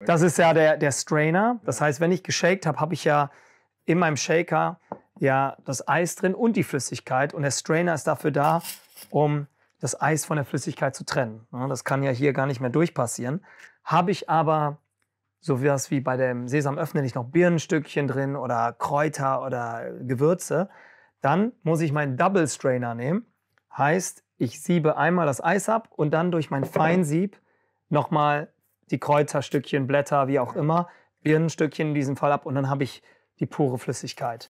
Das ist ja der, der Strainer. Das heißt, wenn ich geshaked habe, habe ich ja in meinem Shaker ja das Eis drin und die Flüssigkeit. Und der Strainer ist dafür da, um das Eis von der Flüssigkeit zu trennen. Das kann ja hier gar nicht mehr durchpassieren. Habe ich aber so was wie bei dem Sesam öffne ich noch Birnenstückchen drin oder Kräuter oder Gewürze, dann muss ich meinen Double Strainer nehmen. Heißt, ich siebe einmal das Eis ab und dann durch mein Feinsieb nochmal die Kräuterstückchen, Blätter, wie auch immer, Birnenstückchen in diesem Fall ab und dann habe ich die pure Flüssigkeit.